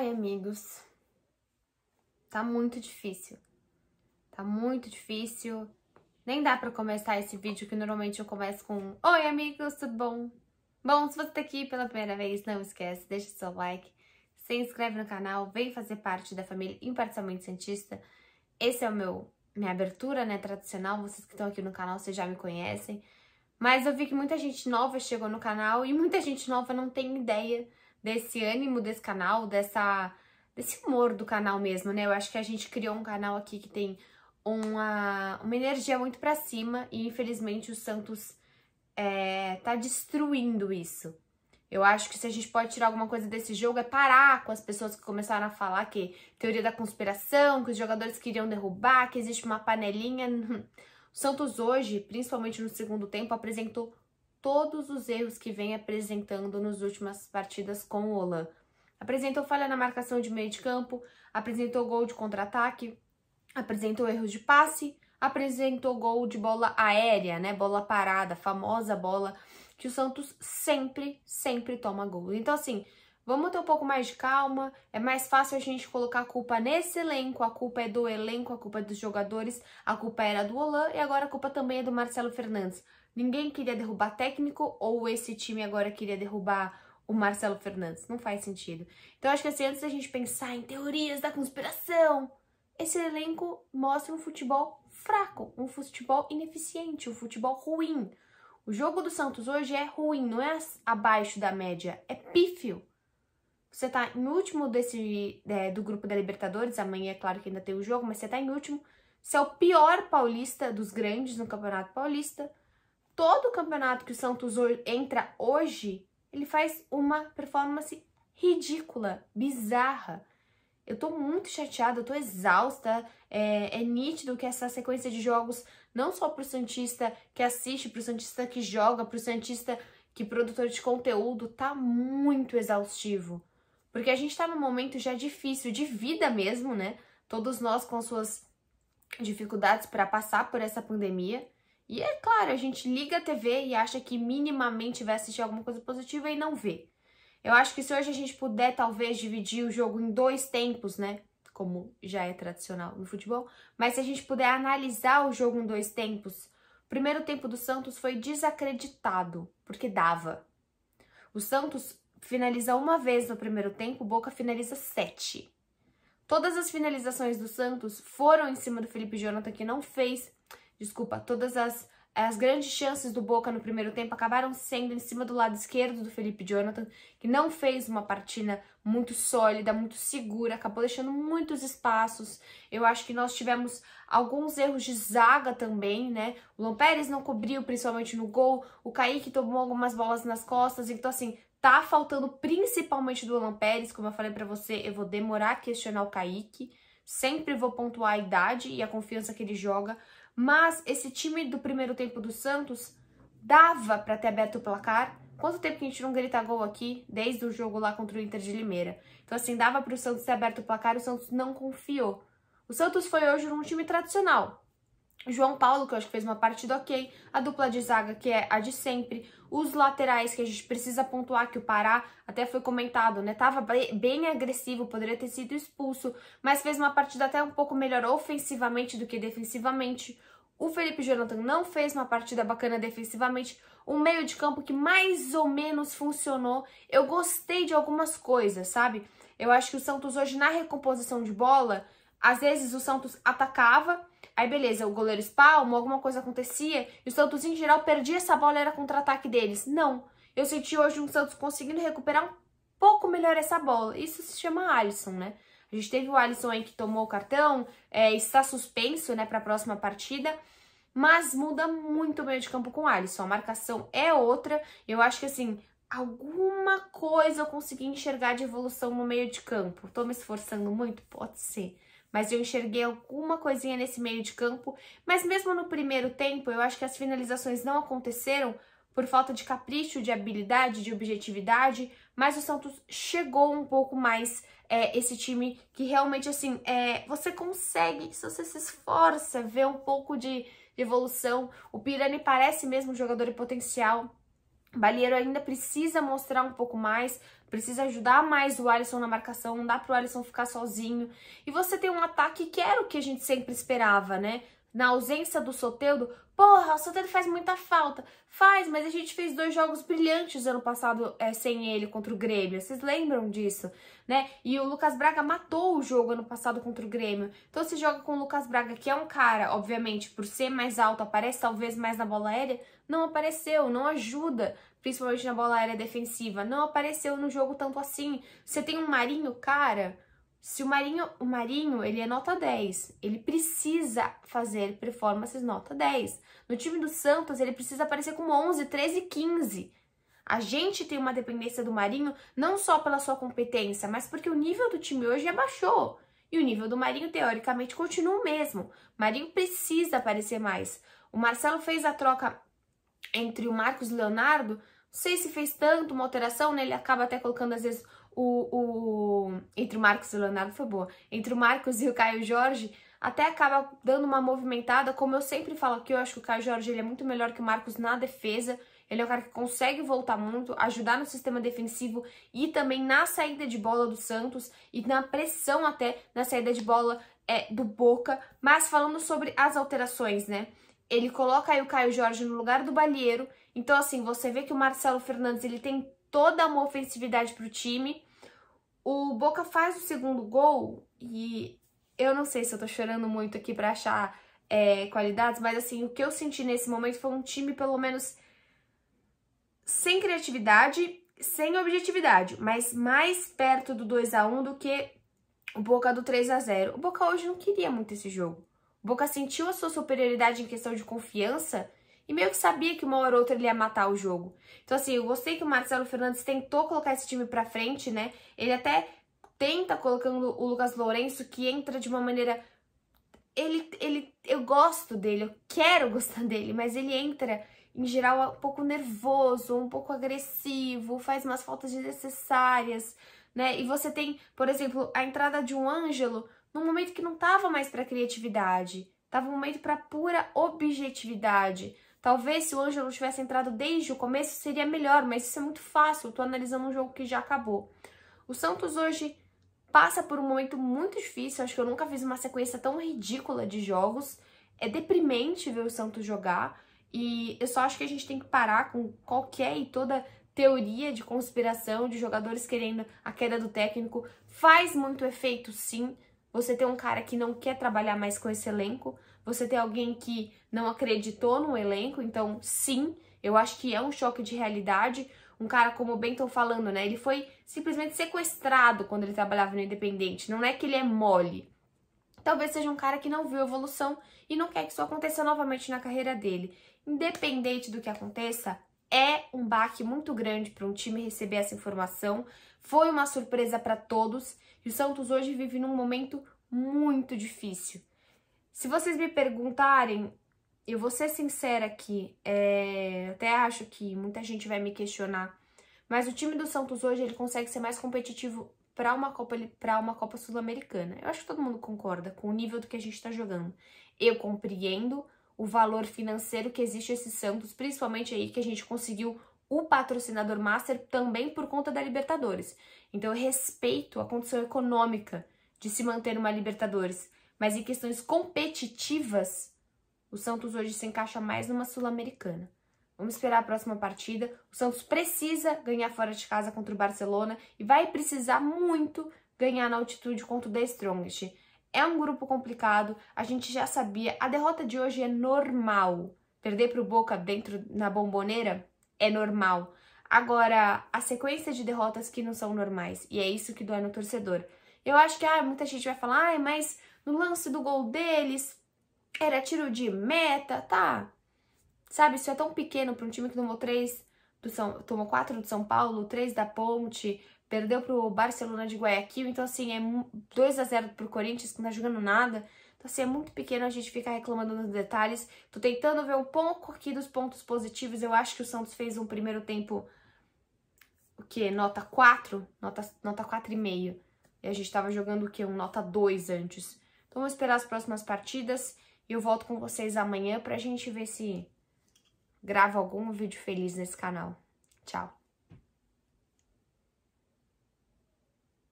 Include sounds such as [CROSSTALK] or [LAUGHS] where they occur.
Ai, amigos, tá muito difícil. Tá muito difícil. Nem dá pra começar esse vídeo que normalmente eu começo com Oi, amigos, tudo bom? Bom, se você tá aqui pela primeira vez, não esquece, deixa seu like, se inscreve no canal, vem fazer parte da família Imparcialmente Santista. Esse é o meu minha abertura, né, tradicional, vocês que estão aqui no canal, vocês já me conhecem. Mas eu vi que muita gente nova chegou no canal e muita gente nova não tem ideia desse ânimo desse canal, dessa, desse humor do canal mesmo, né? Eu acho que a gente criou um canal aqui que tem uma, uma energia muito para cima e infelizmente o Santos é, tá destruindo isso. Eu acho que se a gente pode tirar alguma coisa desse jogo é parar com as pessoas que começaram a falar que teoria da conspiração, que os jogadores queriam derrubar, que existe uma panelinha. [LAUGHS] O Santos hoje, principalmente no segundo tempo, apresentou todos os erros que vem apresentando nas últimas partidas com o Olan. Apresentou falha na marcação de meio de campo, apresentou gol de contra-ataque, apresentou erros de passe, apresentou gol de bola aérea, né? Bola parada, famosa bola que o Santos sempre, sempre toma gol. Então, assim, vamos ter um pouco mais de calma. É mais fácil a gente colocar a culpa nesse elenco. A culpa é do elenco, a culpa é dos jogadores, a culpa era do Olan e agora a culpa também é do Marcelo Fernandes. Ninguém queria derrubar técnico ou esse time agora queria derrubar o Marcelo Fernandes. Não faz sentido. Então acho que assim, antes da gente pensar em teorias da conspiração, esse elenco mostra um futebol fraco, um futebol ineficiente, um futebol ruim. O jogo do Santos hoje é ruim, não é abaixo da média, é pífio. Você tá em último desse é, do grupo da Libertadores, amanhã é claro que ainda tem o jogo, mas você tá em último. Você é o pior paulista dos grandes no Campeonato Paulista todo campeonato que o Santos entra hoje, ele faz uma performance ridícula, bizarra. Eu tô muito chateada, eu tô exausta. É, é nítido que essa sequência de jogos, não só pro Santista que assiste, pro Santista que joga, pro Santista que produtor de conteúdo, tá muito exaustivo. Porque a gente tá num momento já difícil, de vida mesmo, né? Todos nós com suas dificuldades para passar por essa pandemia. E é claro, a gente liga a TV e acha que minimamente vai assistir alguma coisa positiva e não vê. Eu acho que se hoje a gente puder, talvez, dividir o jogo em dois tempos, né? Como já é tradicional no futebol, mas se a gente puder analisar o jogo em dois tempos, o primeiro tempo do Santos foi desacreditado, porque dava. O Santos finaliza uma vez no primeiro tempo, o Boca finaliza sete. Todas as finalizações do Santos foram em cima do Felipe Jonathan, que não fez desculpa, todas as, as grandes chances do Boca no primeiro tempo acabaram sendo em cima do lado esquerdo do Felipe Jonathan, que não fez uma partida muito sólida, muito segura, acabou deixando muitos espaços. Eu acho que nós tivemos alguns erros de zaga também, né? O Lom Pérez não cobriu, principalmente no gol, o Kaique tomou algumas bolas nas costas, então assim, tá faltando principalmente do Alan Pérez, como eu falei para você, eu vou demorar a questionar o Kaique, sempre vou pontuar a idade e a confiança que ele joga, mas esse time do primeiro tempo do Santos dava para ter aberto o placar. Quanto tempo que a gente não grita gol aqui, desde o jogo lá contra o Inter de Limeira? Então, assim, dava para o Santos ter aberto o placar, o Santos não confiou. O Santos foi hoje um time tradicional, João Paulo, que eu acho que fez uma partida ok, a dupla de zaga, que é a de sempre, os laterais, que a gente precisa pontuar, que o Pará até foi comentado, né? Tava bem agressivo, poderia ter sido expulso, mas fez uma partida até um pouco melhor ofensivamente do que defensivamente. O Felipe Jonathan não fez uma partida bacana defensivamente, um meio de campo que mais ou menos funcionou. Eu gostei de algumas coisas, sabe? Eu acho que o Santos hoje, na recomposição de bola, às vezes o Santos atacava, aí beleza, o goleiro espalma, alguma coisa acontecia, e o Santos em geral perdia essa bola, era contra-ataque deles. Não, eu senti hoje um Santos conseguindo recuperar um pouco melhor essa bola. Isso se chama Alisson, né? A gente teve o Alisson aí que tomou o cartão, é, está suspenso, né, para a próxima partida. Mas muda muito o meio de campo com o Alisson. A marcação é outra. Eu acho que, assim, alguma coisa eu consegui enxergar de evolução no meio de campo. Tô me esforçando muito? Pode ser mas eu enxerguei alguma coisinha nesse meio de campo. Mas mesmo no primeiro tempo, eu acho que as finalizações não aconteceram por falta de capricho, de habilidade, de objetividade, mas o Santos chegou um pouco mais é, esse time que realmente, assim, é, você consegue, se você se esforça, ver um pouco de, de evolução. O Pirani parece mesmo um jogador em potencial, Balieiro ainda precisa mostrar um pouco mais, precisa ajudar mais o Alisson na marcação, não dá para o Alisson ficar sozinho. E você tem um ataque que era o que a gente sempre esperava, né? na ausência do Soteldo, porra, o Soteldo faz muita falta. Faz, mas a gente fez dois jogos brilhantes ano passado é, sem ele contra o Grêmio. Vocês lembram disso, né? E o Lucas Braga matou o jogo ano passado contra o Grêmio. Então você joga com o Lucas Braga, que é um cara, obviamente, por ser mais alto, aparece talvez mais na bola aérea, não apareceu, não ajuda, principalmente na bola aérea defensiva. Não apareceu no jogo tanto assim. Você tem um Marinho, cara se o Marinho, o Marinho, ele é nota 10, ele precisa fazer performances nota 10. No time do Santos, ele precisa aparecer com 11, 13, 15. A gente tem uma dependência do Marinho não só pela sua competência, mas porque o nível do time hoje abaixou. E o nível do Marinho, teoricamente, continua o mesmo. Marinho precisa aparecer mais. O Marcelo fez a troca entre o Marcos e o Leonardo. Não sei se fez tanto uma alteração, né? Ele acaba até colocando, às vezes, o, o entre o Marcos e o Leonardo foi boa, entre o Marcos e o Caio Jorge, até acaba dando uma movimentada, como eu sempre falo aqui, eu acho que o Caio Jorge ele é muito melhor que o Marcos na defesa, ele é um cara que consegue voltar muito, ajudar no sistema defensivo e também na saída de bola do Santos e na pressão até na saída de bola é, do Boca. Mas falando sobre as alterações, né? Ele coloca aí o Caio Jorge no lugar do Balheiro. Então, assim, você vê que o Marcelo Fernandes ele tem toda uma ofensividade para o time. O Boca faz o segundo gol e eu não sei se eu estou chorando muito aqui para achar é, qualidades, mas assim, o que eu senti nesse momento foi um time pelo menos sem criatividade, sem objetividade, mas mais perto do 2 a 1 do que o Boca do 3 a 0. O Boca hoje não queria muito esse jogo. O Boca sentiu a sua superioridade em questão de confiança e meio que sabia que uma hora ou outra ele ia matar o jogo. Então, assim, eu gostei que o Marcelo Fernandes tentou colocar esse time pra frente, né? Ele até tenta colocando o Lucas Lourenço, que entra de uma maneira. Ele, ele, eu gosto dele, eu quero [LAUGHS] gostar dele, mas ele entra, em geral, um pouco nervoso, um pouco agressivo, faz umas faltas desnecessárias, né? E você tem, por exemplo, a entrada de um Ângelo num momento que não tava mais para criatividade, tava um momento para pura objetividade. Talvez se o Ângelo tivesse entrado desde o começo seria melhor, mas isso é muito fácil, Estou analisando um jogo que já acabou. O Santos hoje passa por um momento muito difícil, acho que eu nunca fiz uma sequência tão ridícula de jogos. É deprimente ver o Santos jogar e eu só acho que a gente tem que parar com qualquer e toda teoria de conspiração de jogadores querendo a queda do técnico. Faz muito efeito, sim, você tem um cara que não quer trabalhar mais com esse elenco, você tem alguém que não acreditou no elenco, então sim, eu acho que é um choque de realidade. Um cara como o Benton falando, né? Ele foi simplesmente sequestrado quando ele trabalhava no Independente. Não é que ele é mole. Talvez seja um cara que não viu evolução e não quer que isso aconteça novamente na carreira dele. Independente do que aconteça, é um baque muito grande para um time receber essa informação. Foi uma surpresa para todos e o Santos hoje vive num momento muito difícil. Se vocês me perguntarem, eu vou ser sincera aqui, é, até acho que muita gente vai me questionar, mas o time do Santos hoje ele consegue ser mais competitivo para uma Copa para uma Copa Sul-Americana. Eu acho que todo mundo concorda com o nível do que a gente está jogando. Eu compreendo o valor financeiro que existe esses Santos, principalmente aí que a gente conseguiu o patrocinador master também por conta da Libertadores. Então eu respeito a condição econômica de se manter uma Libertadores, mas em questões competitivas, o Santos hoje se encaixa mais numa Sul-Americana. Vamos esperar a próxima partida. O Santos precisa ganhar fora de casa contra o Barcelona e vai precisar muito ganhar na altitude contra o The Strongest. É um grupo complicado, a gente já sabia. A derrota de hoje é normal. Perder pro Boca dentro na bomboneira é normal. Agora, a sequência de derrotas que não são normais, e é isso que dói no torcedor. Eu acho que ah, muita gente vai falar, ah, mas no lance do gol deles era tiro de meta, tá? Sabe, isso é tão pequeno para um time que tomou três do São, tomou quatro do São Paulo, três da Ponte, perdeu pro Barcelona de Guayaquil, então assim, é 2 a 0 pro Corinthians, que não tá jogando nada. Então assim, é muito pequeno a gente ficar reclamando dos detalhes. Tô tentando ver um pouco aqui dos pontos positivos. Eu acho que o Santos fez um primeiro tempo o quê? Nota 4, nota nota 4,5. E a gente tava jogando o quê? Um nota 2 antes. Então vamos esperar as próximas partidas e eu volto com vocês amanhã pra gente ver se gravo algum vídeo feliz nesse canal. Tchau!